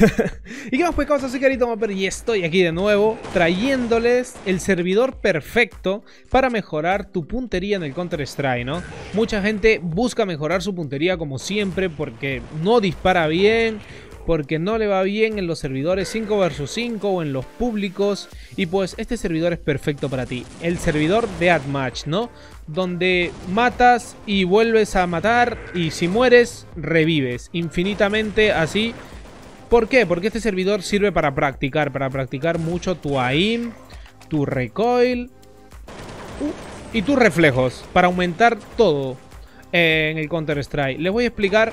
¿Y qué más pues cosas? Soy Carito y estoy aquí de nuevo trayéndoles el servidor perfecto para mejorar tu puntería en el Counter Strike, ¿no? Mucha gente busca mejorar su puntería como siempre porque no dispara bien, porque no le va bien en los servidores 5 vs 5 o en los públicos y pues este servidor es perfecto para ti, el servidor de Admatch, ¿no? Donde matas y vuelves a matar y si mueres revives infinitamente así ¿Por qué? Porque este servidor sirve para practicar, para practicar mucho tu aim, tu recoil uh, y tus reflejos, para aumentar todo eh, en el Counter-Strike. Les voy a explicar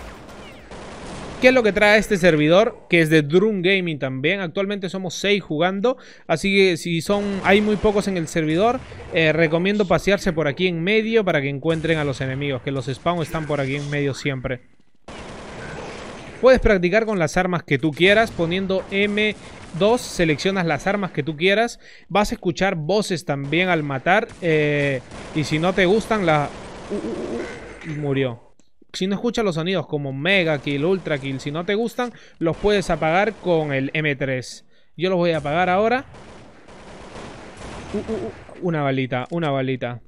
qué es lo que trae este servidor, que es de Drum Gaming también. Actualmente somos 6 jugando, así que si son hay muy pocos en el servidor, eh, recomiendo pasearse por aquí en medio para que encuentren a los enemigos, que los spawns están por aquí en medio siempre. Puedes practicar con las armas que tú quieras poniendo M 2 seleccionas las armas que tú quieras. Vas a escuchar voces también al matar. Eh, y si no te gustan, la... murió. Si no escuchas los sonidos como Mega Kill, Ultra Kill, si no te gustan, los puedes apagar con el M3. Yo los voy a apagar ahora. una balita, una balita.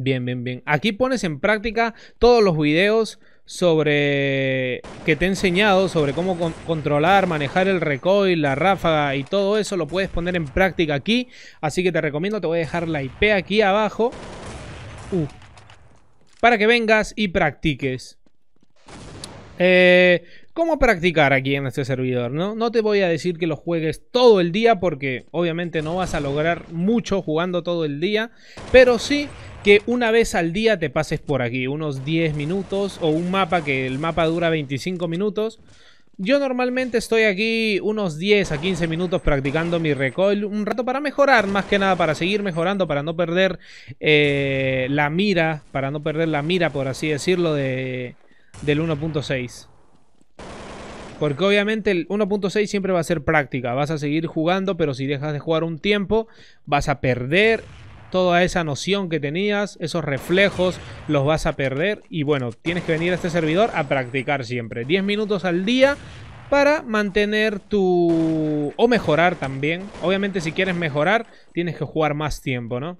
Bien, bien, bien. Aquí pones en práctica todos los videos sobre que te he enseñado sobre cómo controlar, manejar el recoil, la ráfaga y todo eso lo puedes poner en práctica aquí. Así que te recomiendo, te voy a dejar la IP aquí abajo. Uh. para que vengas y practiques. Eh, ¿Cómo practicar aquí en este servidor? ¿no? no te voy a decir que lo juegues todo el día porque obviamente no vas a lograr mucho jugando todo el día. Pero sí que una vez al día te pases por aquí, unos 10 minutos o un mapa que el mapa dura 25 minutos. Yo normalmente estoy aquí unos 10 a 15 minutos practicando mi recoil, un rato para mejorar, más que nada para seguir mejorando, para no perder eh, la mira, para no perder la mira, por así decirlo, de, del 1.6. Porque obviamente el 1.6 siempre va a ser práctica, vas a seguir jugando, pero si dejas de jugar un tiempo, vas a perder toda esa noción que tenías, esos reflejos, los vas a perder. Y bueno, tienes que venir a este servidor a practicar siempre. 10 minutos al día para mantener tu... o mejorar también. Obviamente si quieres mejorar, tienes que jugar más tiempo, ¿no?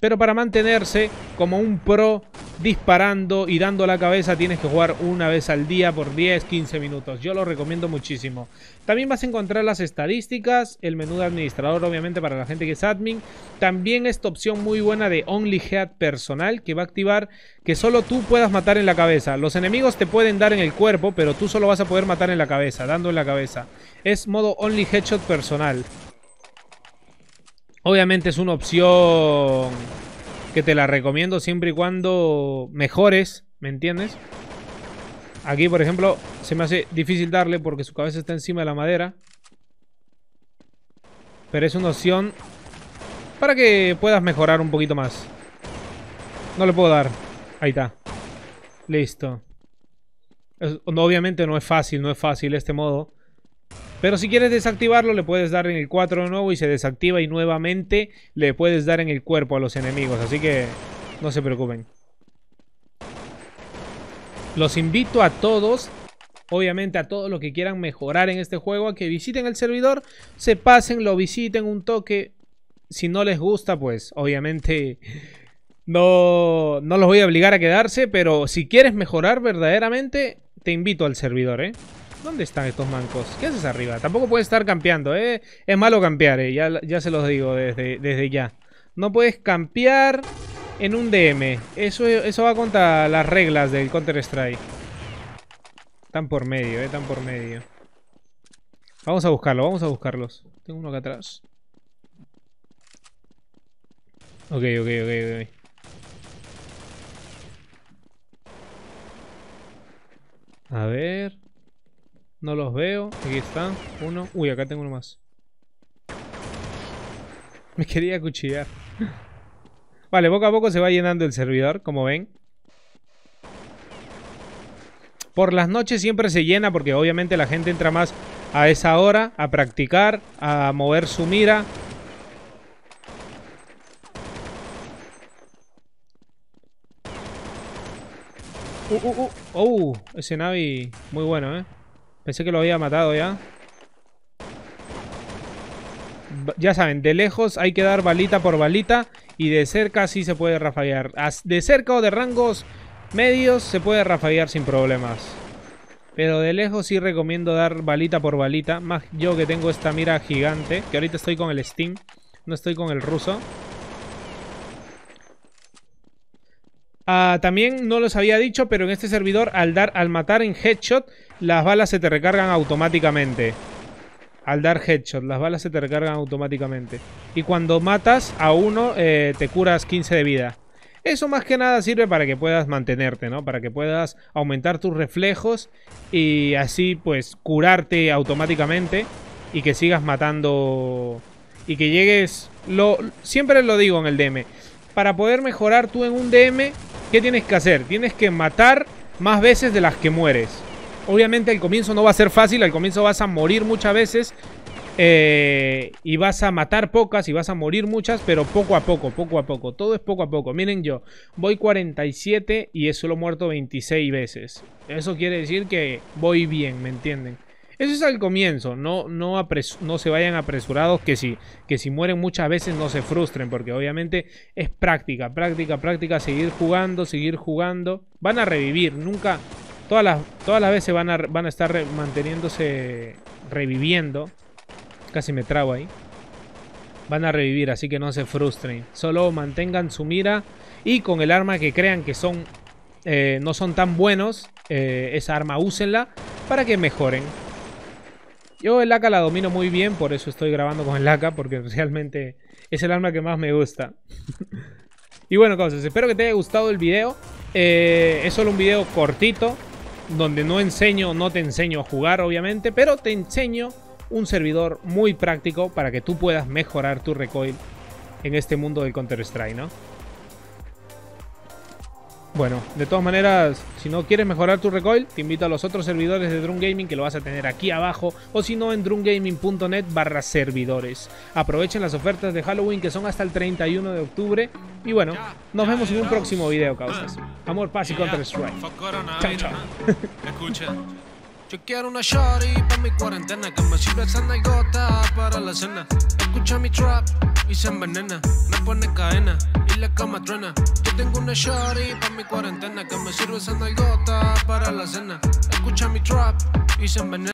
Pero para mantenerse como un pro disparando y dando la cabeza tienes que jugar una vez al día por 10, 15 minutos. Yo lo recomiendo muchísimo. También vas a encontrar las estadísticas, el menú de administrador obviamente para la gente que es admin. También esta opción muy buena de Only Head personal que va a activar que solo tú puedas matar en la cabeza. Los enemigos te pueden dar en el cuerpo, pero tú solo vas a poder matar en la cabeza, dando en la cabeza. Es modo Only Headshot personal. Obviamente es una opción que te la recomiendo siempre y cuando mejores, ¿me entiendes? Aquí, por ejemplo, se me hace difícil darle porque su cabeza está encima de la madera. Pero es una opción para que puedas mejorar un poquito más. No le puedo dar. Ahí está. Listo. obviamente no es fácil, no es fácil este modo. Pero si quieres desactivarlo, le puedes dar en el 4 de nuevo y se desactiva y nuevamente le puedes dar en el cuerpo a los enemigos. Así que no se preocupen. Los invito a todos obviamente a todos los que quieran mejorar en este juego, a que visiten el servidor, se pasen, lo visiten un toque. Si no les gusta, pues obviamente no, no los voy a obligar a quedarse, pero si quieres mejorar verdaderamente, te invito al servidor, ¿eh? ¿Dónde están estos mancos? ¿Qué haces arriba? Tampoco puedes estar campeando, ¿eh? Es malo campear, ¿eh? Ya, se los digo desde, desde ya. No puedes campear en un DM. Eso, eso va contra las reglas del Counter-Strike. Están por medio, ¿eh? Están por medio. Vamos a buscarlo, vamos a buscarlos. Tengo uno acá atrás. ok, ok, ok. A ver. No los veo. Aquí están. Uno. Uy, acá tengo uno más. Me quería cuchillar. Vale, poco a poco se va llenando el servidor, como ven. Por las noches siempre se llena porque obviamente la gente entra más a esa hora a practicar, a mover su mira. Uh, uh, uh. Oh, ese Navi muy bueno, ¿eh? Pensé que lo había matado ya. Ya saben, de lejos hay que dar balita por balita. Y de cerca sí se puede rafallar. De cerca o de rangos medios se puede rafallar sin problemas. Pero de lejos sí recomiendo dar balita por balita. Más yo que tengo esta mira gigante. Que ahorita estoy con el Steam. No estoy con el ruso. Ah, también no los había dicho, pero en este servidor al, dar, al matar en headshot, las balas se te recargan automáticamente. Al dar headshot, las balas se te recargan automáticamente. Y cuando matas a uno, eh, te curas 15 de vida. Eso más que nada sirve para que puedas mantenerte, ¿no? Para que puedas aumentar tus reflejos y así pues curarte automáticamente y que sigas matando y que llegues... Lo, siempre lo digo en el DM, para poder mejorar tú en un DM, ¿qué tienes que hacer? Tienes que matar más veces de las que mueres. Obviamente al comienzo no va a ser fácil, al comienzo vas a morir muchas veces eh, y vas a matar pocas y vas a morir muchas, pero poco a poco, poco a poco. Todo es poco a poco. Miren yo, voy 47 y he solo muerto 26 veces. Eso quiere decir que voy bien, ¿me entienden? Eso es al comienzo, no, no, no se vayan apresurados, que si, que si mueren muchas veces no se frustren, porque obviamente es práctica, práctica, práctica, seguir jugando, seguir jugando. Van a revivir, nunca, todas las, todas las veces van a, van a estar manteniéndose, reviviendo. Casi me trago ahí. Van a revivir, así que no se frustren. Solo mantengan su mira y con el arma que crean que son, eh, no son tan buenos, eh, esa arma úsenla para que mejoren. Yo el AK la domino muy bien, por eso estoy grabando con el Laca, porque realmente es el arma que más me gusta. y bueno, entonces, espero que te haya gustado el video. Eh, es solo un video cortito, donde no enseño, no te enseño a jugar, obviamente, pero te enseño un servidor muy práctico para que tú puedas mejorar tu recoil en este mundo del Counter-Strike, ¿no? Bueno, de todas maneras, si no quieres mejorar tu recoil, te invito a los otros servidores de Drone Gaming que lo vas a tener aquí abajo o si no en drumgaming.net barra servidores. Aprovechen las ofertas de Halloween que son hasta el 31 de octubre y bueno, nos vemos en un próximo video, causas. Amor, paz y Counter Strike. Yo quiero una shorty pa' mi cuarentena Que me sirve esa gota para la cena Escucha mi trap y se envenena Me pone cadena y la cama truena Yo tengo una shorty pa' mi cuarentena Que me sirve esa gota para la cena Escucha mi trap y se envenena